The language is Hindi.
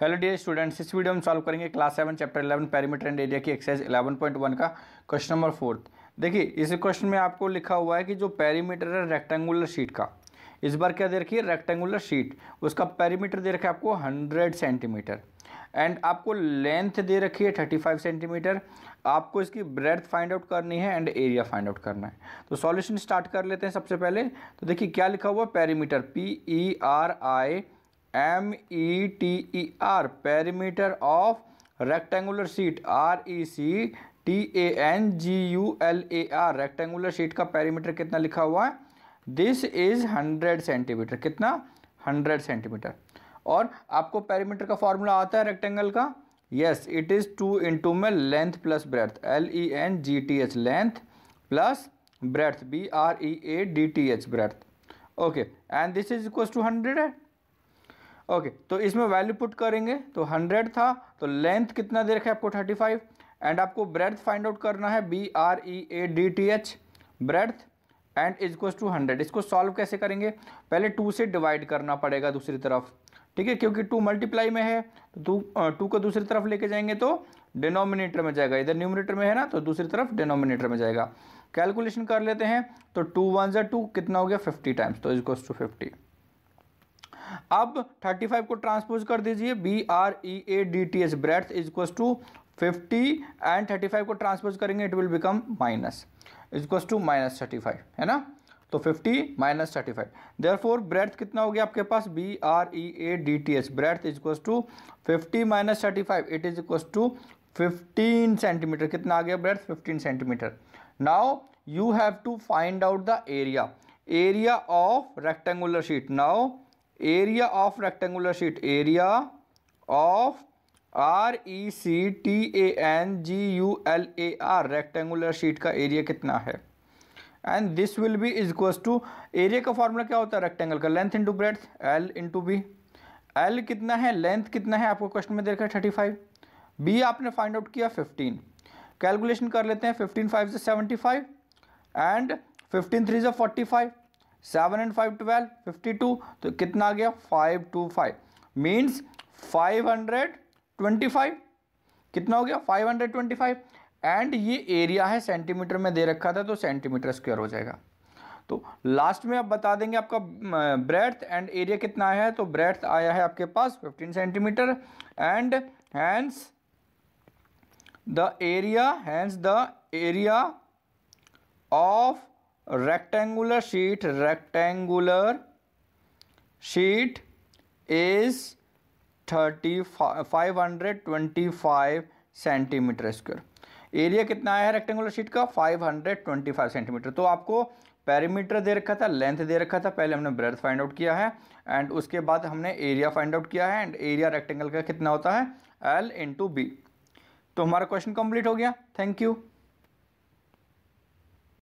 हेलो डियर स्टूडेंट्स इस वीडियो में सॉल्व करेंगे class seven chapter eleven perimeter and area की एक्सरसाइज इलेवन पॉइंट वन का क्वेश्चन नंबर फोर्थ देखिए इस क्वेश्चन में आपको लिखा हुआ है कि जो पैरीमीटर है रेक्टेंगुलर शीट का इस बार क्या दे रखी है रेक्टेंगुलर शीट उसका पैरीमीटर दे रखा है आपको हंड्रेड सेंटीमीटर एंड आपको लेंथ दे रखी है थर्टी फाइव सेंटीमीटर आपको इसकी ब्रेथ फाइंड आउट करनी है एंड एरिया फाइंड आउट करना है तो सॉल्यूशन स्टार्ट कर लेते हैं सबसे पहले तो देखिए क्या लिखा हुआ है perimeter P E R I M E T E R perimeter of rectangular sheet R E C T A N G U L A R rectangular seat का पैरीमीटर कितना लिखा हुआ है दिस इज हंड्रेड सेंटीमीटर कितना हंड्रेड सेंटीमीटर और आपको पैरीमीटर का फॉर्मूला आता है रेक्टेंगल का yes it is two into में length plus breadth L E N G T H length plus breath B R E A D T H breadth okay and this is equal to hundred है ओके तो इसमें वैल्यू पुट करेंगे तो हंड्रेड था तो लेंथ कितना दे रखा है आपको थर्टी फाइव एंड आपको ब्रेथ फाइंड आउट करना है B R E A D T H breadth and is equals to hundred इसको सॉल्व कैसे करेंगे पहले टू से डिवाइड करना पड़ेगा दूसरी तरफ ठीक है क्योंकि टू मल्टीप्लाई में है तो टू टू को दूसरी तरफ लेके जाएंगे तो डिनोमिनेटर में जाएगा इधर न्यूमिनेटर में है ना तो दूसरी तरफ डिनोमिनेटर में जाएगा कैलकुलेशन कर लेते हैं तो टू वन जो टू कितना हो गया फिफ्टी टाइम्स तो इजक्वस टू फिफ्टी अब 35 को ट्रांसपोज कर दीजिए B R E A D T H breadth is equal to fifty and 35 को ट्रांसपोज करेंगे it will become minus is equal to minus thirty है ना तो 50 minus thirty five therefore breadth कितना हो गया आपके पास B R E A D T H breadth is equal to fifty minus thirty five it is equal to fifteen centimetre कितना आ गया breath fifteen centimetre now you have to find out the area area of rectangular sheet now area of rectangular sheet area of R E C T A N G U L A R rectangular sheet का एरिया कितना है and this will be is equals to area का फॉर्मूला क्या होता है रेक्टेंगल का length into breadth L into B L कितना है लेंथ कितना है आपको क्वेश्चन में देखा थर्टी फाइव बी आपने फाइंड आउट किया फिफ्टीन कैलकुलेशन कर लेते हैं फिफ्टीन फाइव से seventy five and fifteen three से forty five seven and five twelve fifty two तो कितना आ गया five two five means five hundred twenty five कितना हो गया five hundred twenty five and ये एरिया है सेंटीमीटर में दे रखा था तो सेंटीमीटर स्क्वायर हो जाएगा तो लास्ट में आप बता देंगे आपका ब्रेथ एंड एरिया कितना आया है तो ब्रेथ आया है आपके पास 15 centimetre and hence the area hence the area of rectangular sheet rectangular sheet is five centimetre square area कितना आया है रेक्टेंगुलर शीट का 525 सेंटीमीटर तो आपको पैरीमीटर दे रखा था लेंथ दे रखा था पहले हमने ब्रेथ फाइंड आउट किया है एंड उसके बाद हमने एरिया फाइंड आउट किया है एंड एरिया रेक्टेंगल का कितना होता है एल इंटू बी तो हमारा क्वेश्चन कंप्लीट हो गया थैंक यू